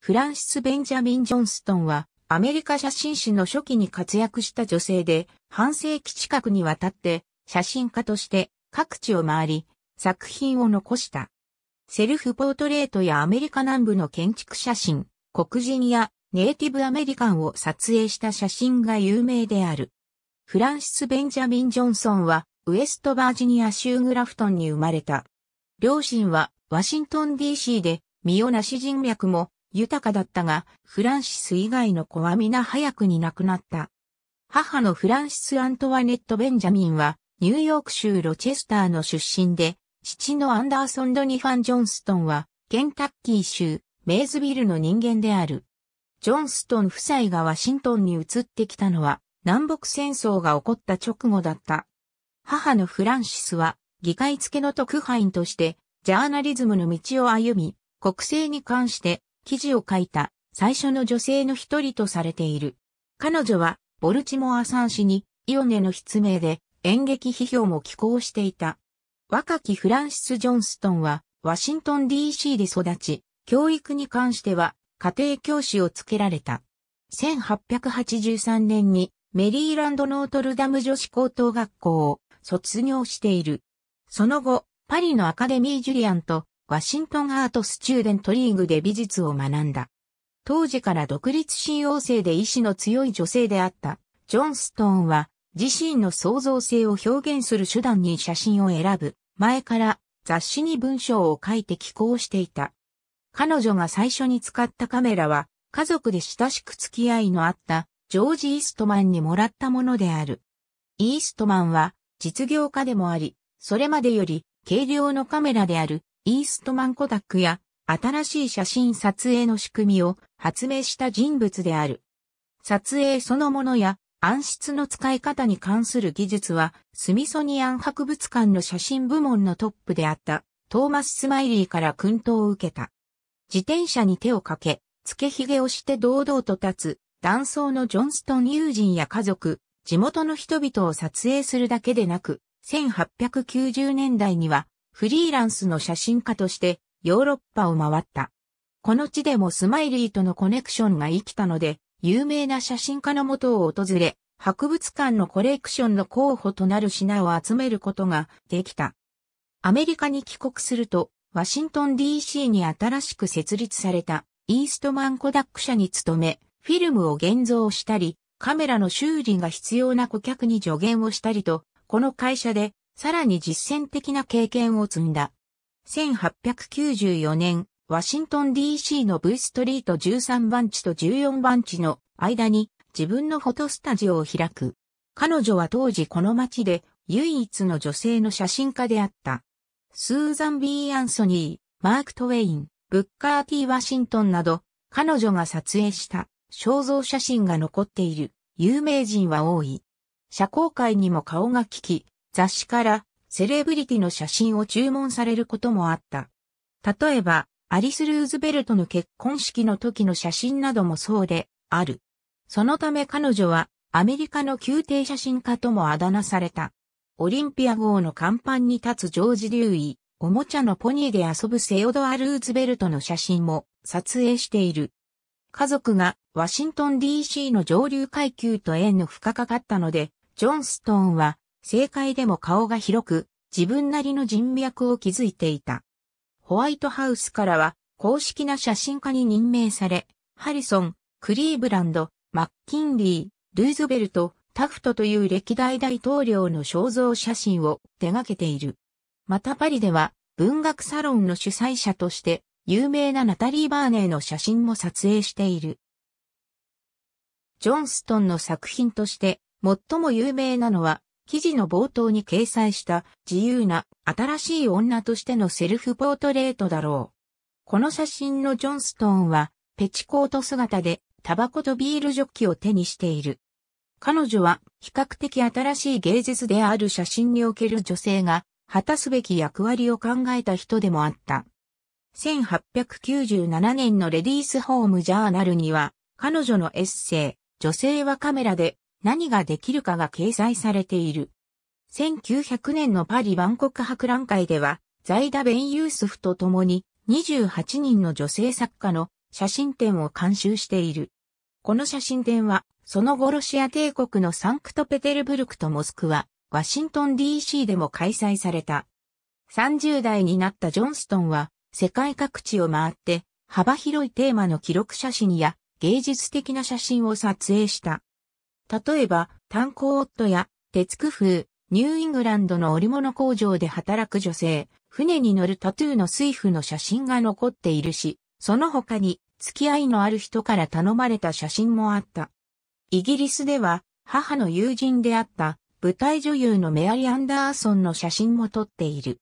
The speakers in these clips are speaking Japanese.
フランシス・ベンジャミン・ジョンストンは、アメリカ写真誌の初期に活躍した女性で、半世紀近くにわたって、写真家として各地を回り、作品を残した。セルフポートレートやアメリカ南部の建築写真、黒人やネイティブアメリカンを撮影した写真が有名である。フランシス・ベンジャミン・ジョンソンは、ウエストバージニア州グラフトンに生まれた。両親は、ワシントン DC で、身をなし人脈も、豊かだったが、フランシス以外の子は皆早くに亡くなった。母のフランシス・アントワネット・ベンジャミンは、ニューヨーク州ロチェスターの出身で、父のアンダーソン・ドニファン・ジョンストンは、ケンタッキー州、メイズビルの人間である。ジョンストン夫妻がワシントンに移ってきたのは、南北戦争が起こった直後だった。母のフランシスは、議会付けの特派員として、ジャーナリズムの道を歩み、国政に関して記事を書いた最初の女性の一人とされている。彼女はボルチモア産氏にイオネの筆名で演劇批評も寄稿していた。若きフランシス・ジョンストンはワシントン DC で育ち、教育に関しては家庭教師をつけられた。1883年にメリーランドノートルダム女子高等学校を卒業している。その後、パリのアカデミー・ジュリアンとワシントンアートスチューデントリーグで美術を学んだ。当時から独立心旺盛で意志の強い女性であった、ジョンストーンは、自身の創造性を表現する手段に写真を選ぶ、前から雑誌に文章を書いて寄稿していた。彼女が最初に使ったカメラは、家族で親しく付き合いのあった、ジョージ・イーストマンにもらったものである。イーストマンは、実業家でもあり、それまでより軽量のカメラであるイーストマンコダックや新しい写真撮影の仕組みを発明した人物である。撮影そのものや暗室の使い方に関する技術はスミソニアン博物館の写真部門のトップであったトーマス・スマイリーから訓導を受けた。自転車に手をかけ、付け髭をして堂々と立つ、断層のジョンストン友人や家族、地元の人々を撮影するだけでなく、1890年代にはフリーランスの写真家としてヨーロッパを回った。この地でもスマイリーとのコネクションが生きたので、有名な写真家のもとを訪れ、博物館のコレクションの候補となる品を集めることができた。アメリカに帰国すると、ワシントン DC に新しく設立されたイーストマンコダック社に勤め、フィルムを現像したり、カメラの修理が必要な顧客に助言をしたりと、この会社でさらに実践的な経験を積んだ。1894年、ワシントン DC の V ストリート13番地と14番地の間に自分のフォトスタジオを開く。彼女は当時この街で唯一の女性の写真家であった。スーザン・ B・ アンソニー、マーク・トウェイン、ブッカー・ T・ ワシントンなど、彼女が撮影した肖像写真が残っている有名人は多い。社交界にも顔が利き、雑誌からセレブリティの写真を注文されることもあった。例えば、アリス・ルーズベルトの結婚式の時の写真などもそうである。そのため彼女はアメリカの宮廷写真家ともあだ名された。オリンピア号の甲板に立つジョージ・リューイ、おもちゃのポニーで遊ぶセオドア・ルーズベルトの写真も撮影している。家族がワシントン DC の上流階級と縁の深かかったので、ジョンストーンは政界でも顔が広く、自分なりの人脈を築いていた。ホワイトハウスからは、公式な写真家に任命され、ハリソン、クリーブランド、マッキンリー、ルーズベルト、タフトという歴代大統領の肖像写真を手掛けている。またパリでは文学サロンの主催者として有名なナタリー・バーネーの写真も撮影している。ジョンストンの作品として最も有名なのは記事の冒頭に掲載した自由な新しい女としてのセルフポートレートだろう。この写真のジョンストーンはペチコート姿でタバコとビールジョッキを手にしている。彼女は比較的新しい芸術である写真における女性が果たすべき役割を考えた人でもあった。1897年のレディースホームジャーナルには彼女のエッセイ、女性はカメラで何ができるかが掲載されている。1900年のパリ万国博覧会では、ザイダ・ベン・ユースフと共に28人の女性作家の写真展を監修している。この写真展は、その後ロシア帝国のサンクトペテルブルクとモスクワ、ワシントン DC でも開催された。30代になったジョンストンは、世界各地を回って、幅広いテーマの記録写真や芸術的な写真を撮影した。例えば、炭鉱夫や、鉄工夫、ニューイングランドの織物工場で働く女性、船に乗るタトゥーの水夫の写真が残っているし、その他に付き合いのある人から頼まれた写真もあった。イギリスでは母の友人であった舞台女優のメアリー・アンダーソンの写真も撮っている。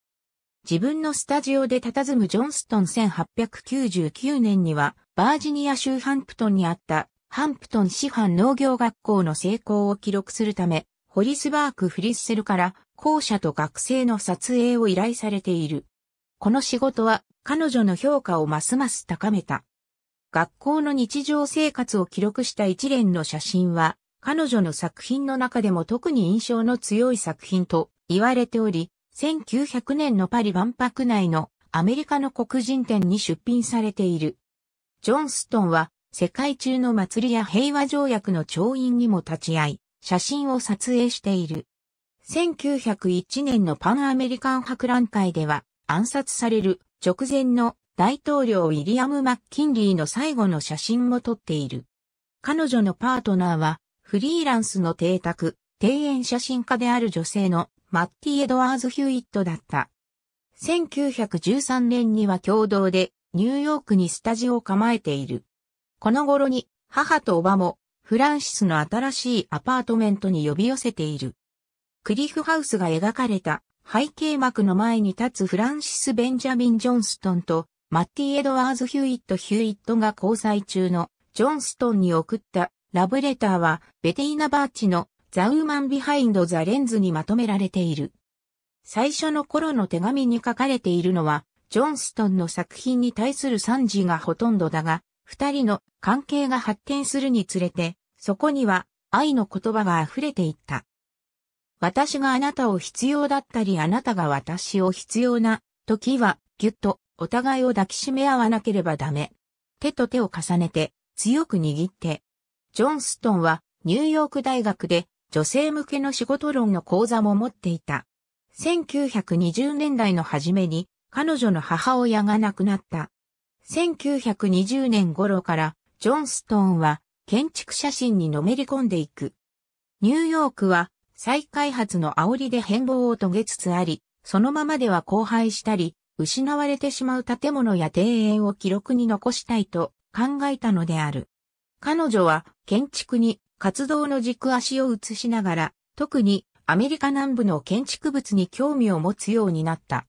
自分のスタジオで佇むジョンストン1899年にはバージニア州ハンプトンにあったハンプトン師範農業学校の成功を記録するため、ホリスバーク・フリッセルから校舎と学生の撮影を依頼されている。この仕事は彼女の評価をますます高めた。学校の日常生活を記録した一連の写真は、彼女の作品の中でも特に印象の強い作品と言われており、1900年のパリ万博内のアメリカの黒人展に出品されている。ジョンストンは世界中の祭りや平和条約の調印にも立ち会い、写真を撮影している。1901年のパンアメリカン博覧会では暗殺される直前の大統領ウィリアム・マッキンリーの最後の写真も撮っている。彼女のパートナーはフリーランスの邸宅、庭園写真家である女性のマッティ・エドワーズ・ヒューイットだった。1913年には共同でニューヨークにスタジオを構えている。この頃に母とおばもフランシスの新しいアパートメントに呼び寄せている。クリフハウスが描かれた背景幕の前に立つフランシス・ベンジャミン・ジョンストンとマッティ・エドワーズ・ヒューイット・ヒューイットが交際中のジョンストンに送ったラブレターはベティーナ・バーチのザ・ウーマン・ビハインド・ザ・レンズにまとめられている。最初の頃の手紙に書かれているのはジョンストンの作品に対する賛辞がほとんどだが、二人の関係が発展するにつれて、そこには愛の言葉が溢れていった。私があなたを必要だったりあなたが私を必要な時はぎゅっとお互いを抱きしめ合わなければダメ。手と手を重ねて強く握って。ジョンストンはニューヨーク大学で女性向けの仕事論の講座も持っていた。1920年代の初めに彼女の母親が亡くなった。1920年頃からジョンストーンは建築写真にのめり込んでいく。ニューヨークは再開発の煽りで変貌を遂げつつあり、そのままでは荒廃したり、失われてしまう建物や庭園を記録に残したいと考えたのである。彼女は建築に活動の軸足を移しながら、特にアメリカ南部の建築物に興味を持つようになった。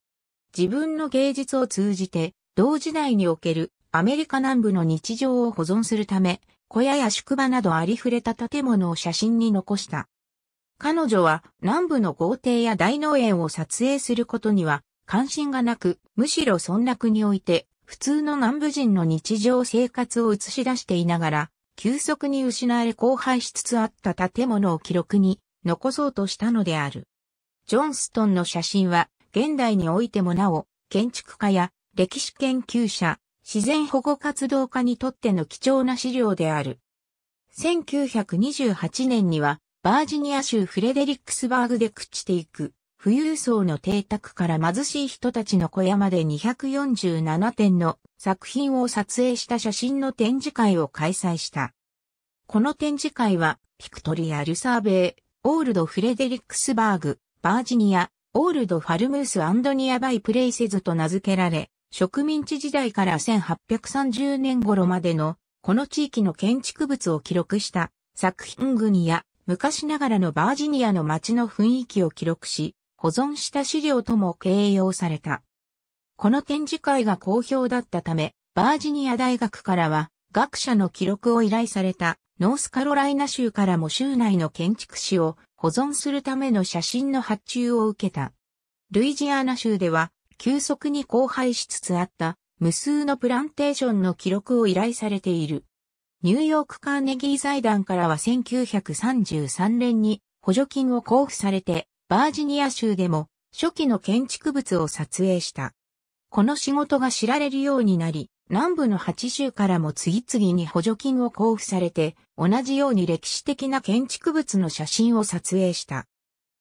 自分の芸術を通じて同時代におけるアメリカ南部の日常を保存するため、小屋や宿場などありふれた建物を写真に残した。彼女は南部の豪邸や大農園を撮影することには関心がなく、むしろ村落において普通の南部人の日常生活を映し出していながら、急速に失われ荒廃しつつあった建物を記録に残そうとしたのである。ジョンストンの写真は現代においてもなお建築家や歴史研究者、自然保護活動家にとっての貴重な資料である。1928年には、バージニア州フレデリックスバーグで朽ちていく、富裕層の邸宅から貧しい人たちの小屋まで247点の作品を撮影した写真の展示会を開催した。この展示会は、ピクトリア・ルサーベイ、オールド・フレデリックスバーグ、バージニア、オールド・ファルムース・アンドニア・バイ・プレイセズと名付けられ、植民地時代から1830年頃までのこの地域の建築物を記録した作品群や昔ながらのバージニアの街の雰囲気を記録し保存した資料とも形容された。この展示会が好評だったためバージニア大学からは学者の記録を依頼されたノースカロライナ州からも州内の建築士を保存するための写真の発注を受けた。ルイジアナ州では急速に荒廃しつつあった無数のプランテーションの記録を依頼されている。ニューヨークカーネギー財団からは1933年に補助金を交付されて、バージニア州でも初期の建築物を撮影した。この仕事が知られるようになり、南部の8州からも次々に補助金を交付されて、同じように歴史的な建築物の写真を撮影した。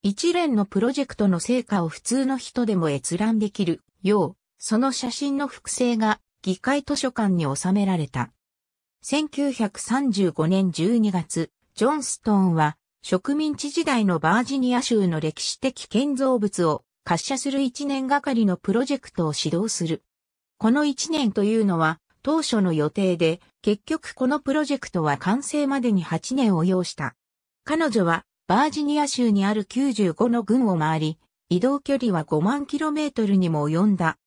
一連のプロジェクトの成果を普通の人でも閲覧できるよう、その写真の複製が議会図書館に収められた。1935年12月、ジョンストンは植民地時代のバージニア州の歴史的建造物を滑車する1年がかりのプロジェクトを指導する。この1年というのは当初の予定で結局このプロジェクトは完成までに8年を要した。彼女はバージニア州にある95の軍を回り、移動距離は5万キロメートルにも及んだ。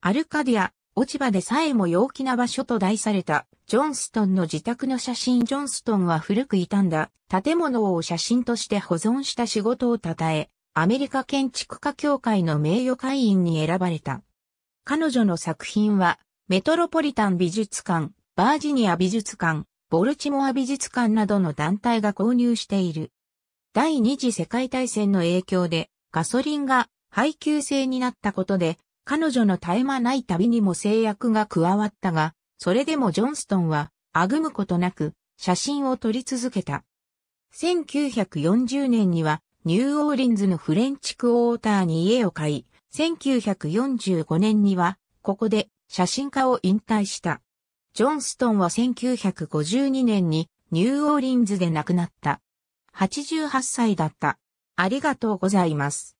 アルカディア、落ち葉でさえも陽気な場所と題された、ジョンストンの自宅の写真ジョンストンは古く傷んだ建物を写真として保存した仕事を称え、アメリカ建築家協会の名誉会員に選ばれた。彼女の作品は、メトロポリタン美術館、バージニア美術館、ボルチモア美術館などの団体が購入している。第二次世界大戦の影響でガソリンが配給制になったことで、彼女の絶え間ない旅にも制約が加わったが、それでもジョンストンは、あぐむことなく、写真を撮り続けた。1940年には、ニューオーリンズのフレンチクォーターに家を買い、1945年には、ここで写真家を引退した。ジョンストンは1952年にニューオーリンズで亡くなった。88歳だった。ありがとうございます。